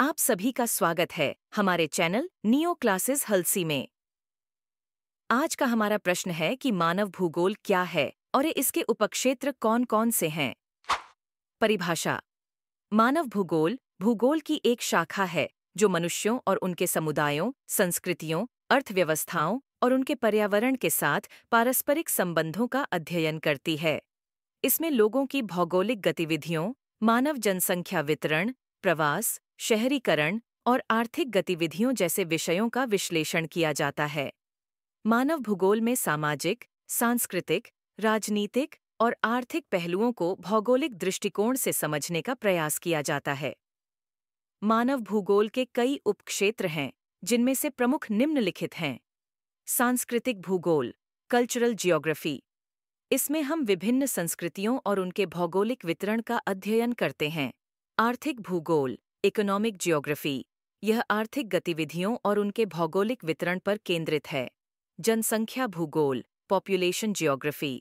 आप सभी का स्वागत है हमारे चैनल नियो क्लासेस हल्सी में आज का हमारा प्रश्न है कि मानव भूगोल क्या है और इसके उपक्षेत्र कौन कौन से हैं परिभाषा मानव भूगोल भूगोल की एक शाखा है जो मनुष्यों और उनके समुदायों संस्कृतियों अर्थव्यवस्थाओं और उनके पर्यावरण के साथ पारस्परिक संबंधों का अध्ययन करती है इसमें लोगों की भौगोलिक गतिविधियों मानव जनसंख्या वितरण प्रवास शहरीकरण और आर्थिक गतिविधियों जैसे विषयों का विश्लेषण किया जाता है मानव भूगोल में सामाजिक सांस्कृतिक राजनीतिक और आर्थिक पहलुओं को भौगोलिक दृष्टिकोण से समझने का प्रयास किया जाता है मानव भूगोल के कई उपक्षेत्र हैं जिनमें से प्रमुख निम्नलिखित हैं सांस्कृतिक भूगोल कल्चरल जियोग्राफी इसमें हम विभिन्न संस्कृतियों और उनके भौगोलिक वितरण का अध्ययन करते हैं आर्थिक भूगोल इकोनॉमिक जियोग्राफी यह आर्थिक गतिविधियों और उनके भौगोलिक वितरण पर केंद्रित है जनसंख्या भूगोल पॉपुलेशन जियोग्राफी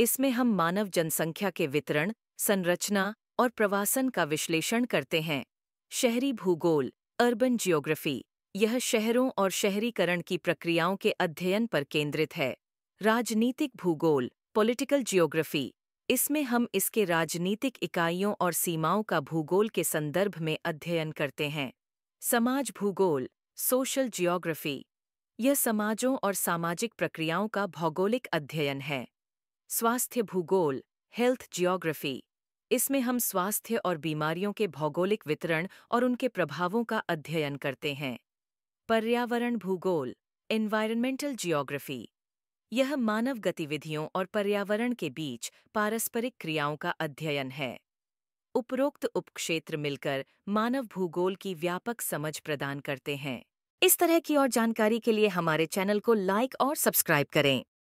इसमें हम मानव जनसंख्या के वितरण संरचना और प्रवासन का विश्लेषण करते हैं शहरी भूगोल अर्बन जियोग्राफी यह शहरों और शहरीकरण की प्रक्रियाओं के अध्ययन पर केंद्रित है राजनीतिक भूगोल पॉलिटिकल जियोग्राफी इसमें हम इसके राजनीतिक इकाइयों और सीमाओं का भूगोल के संदर्भ में अध्ययन करते हैं समाज भूगोल सोशल जियोग्राफी यह समाजों और सामाजिक प्रक्रियाओं का भौगोलिक अध्ययन है स्वास्थ्य भूगोल हेल्थ जियोग्राफी इसमें हम स्वास्थ्य और बीमारियों के भौगोलिक वितरण और उनके प्रभावों का अध्ययन करते हैं पर्यावरण भूगोल एनवायरमेंटल जियोग्राफी यह मानव गतिविधियों और पर्यावरण के बीच पारस्परिक क्रियाओं का अध्ययन है उपरोक्त उपक्षेत्र मिलकर मानव भूगोल की व्यापक समझ प्रदान करते हैं इस तरह की और जानकारी के लिए हमारे चैनल को लाइक और सब्सक्राइब करें